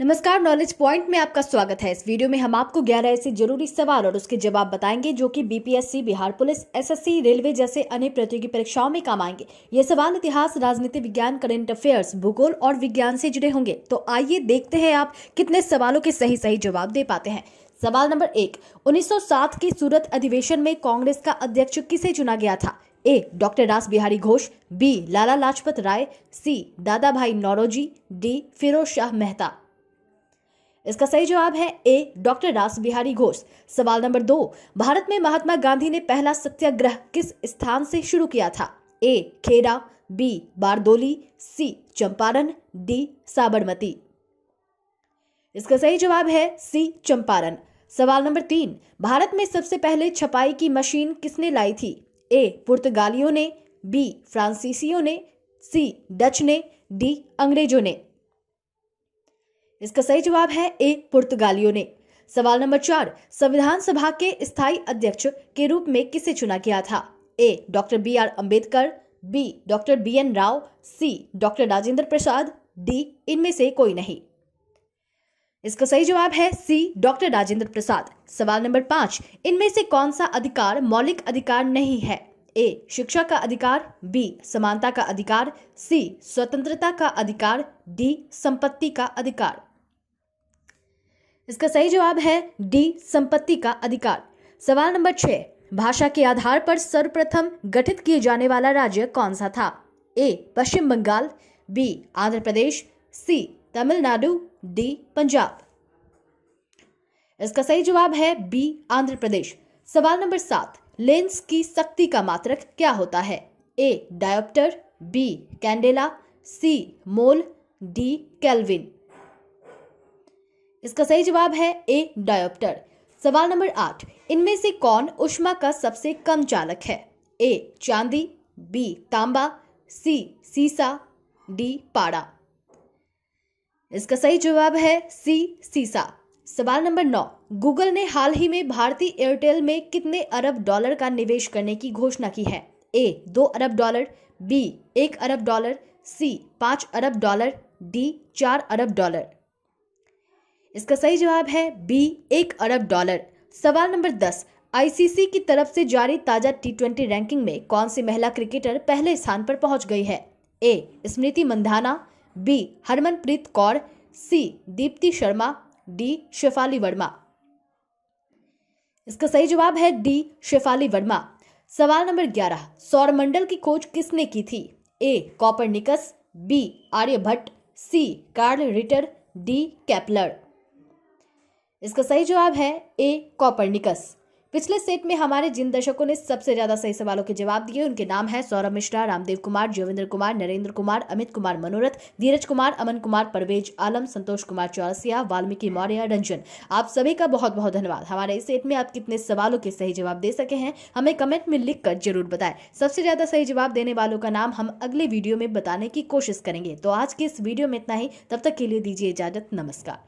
नमस्कार knowledge point में आपका स्वागत है इस वीडियो में हम आपको 11 ऐसे जरूरी सवाल और उसके जवाब बताएंगे जो कि BPSC Bihar police SSC railway जैसे अन्य प्रतियोगी परीक्षाओं में काम आएंगे ये सवाल इतिहास राजनीति विज्ञान करंट अफेयर्स भूगोल और विज्ञान से जुड़े होंगे तो आइए देखते हैं आप कितने सवालों के सही सही जवाब दे पाते हैं सवाल नंबर एक उन्नीस के सूरत अधिवेशन में कांग्रेस का अध्यक्ष किसे चुना गया था A doctor Ras Bihari Ghosh B Lala Lajpat Rai C Dadabhai Naoroji D Pherozeshah Mehta इसका सही जवाब है ए डॉक्टर रास बिहारी घोष सवाल नंबर दो भारत में महात्मा गांधी ने पहला सत्याग्रह किस स्थान से शुरू किया था A Kheda B Bardoli C Champaran D Sabarmati इसका सही जवाब है सी चंपारण सवाल नंबर तीन भारत में सबसे पहले छपाई की मशीन किसने लाई थी ए पुर्तगालियों ने बी फ्रांसीसियों ने सी डच ने डी अंग्रेजों ने इसका सही जवाब है ए पुर्तगालियों ने सवाल नंबर चार संविधान सभा के स्थायी अध्यक्ष के रूप में किसे चुना गया था A doctor B R Ambedkar B doctor B N Rau C doctor Rajendra Prasad D इनमें से कोई नहीं इसका सही जवाब है सी डॉक्टर राजेंद्र प्रसाद सवाल नंबर पांच इनमें से कौन सा अधिकार मौलिक अधिकार नहीं है ए शिक्षा का अधिकार बी समानता का अधिकार सी स्वतंत्रता का अधिकार डी संपत्ति का अधिकार इसका सही जवाब है डी संपत्ति का अधिकार सवाल नंबर छह भाषा के आधार पर सर्वप्रथम गठित किए जाने वाला राज्य कौन सा था A Paschim Bengal B Andhra Pradesh C Tamil Nadu D Punjab इसका सही जवाब है बी आंध्र प्रदेश सवाल नंबर सात लेंस की शक्ति का मात्रक क्या होता है A dioptre B candela C mole D kelvin इसका सही जवाब है ए डायोप्टर सवाल नंबर आठ इनमें से कौन उष्मा का सबसे कम चालक है ए चांदी बी तांबा सी सीसा डी पाड़ा इसका सही जवाब है सी सीसा सवाल नंबर नौ गूगल ने हाल ही में भारतीय एयरटेल में कितने अरब डॉलर का निवेश करने की घोषणा की है ए दो अरब डॉलर बी एक अरब डॉलर सी पाँच अरब डॉलर डी चार अरब डॉलर इसका सही जवाब है बी एक अरब डॉलर सवाल नंबर दस आईसीसी की तरफ से जारी ताज़ा टी ट्वेंटी रैंकिंग में कौन सी महिला क्रिकेटर पहले स्थान पर पहुंच गई है A Smriti Mandhana B Harmanpreet Kaur C Deepti Sharma D Shafali Verma इसका सही जवाब है डी शेफाली वर्मा सवाल नंबर ग्यारह सौरमंडल की खोज किसने की थी A Copernicus B Aryabhata C Carl Ritter D Kepler इसका सही जवाब है ए कॉपरनिकस पिछले सेट में हमारे जिन दर्शकों ने सबसे ज्यादा सही सवालों के जवाब दिए उनके नाम है सौरभ मिश्रा रामदेव कुमार जोविंद्र कुमार नरेंद्र कुमार अमित कुमार मनोरथ धीरज कुमार अमन कुमार परवेज आलम संतोष कुमार चौरसिया वाल्मीकि मौर्य रंजन आप सभी का बहुत बहुत धन्यवाद हमारे इस सेट में आप कितने सवालों के सही जवाब दे सके हैं हमें कमेंट में लिख जरूर बताएं सबसे ज्यादा सही जवाब देने वालों का नाम हम अगले वीडियो में बताने की कोशिश करेंगे तो आज के इस वीडियो में इतना ही तब तक के लिए दीजिए इजाजत नमस्कार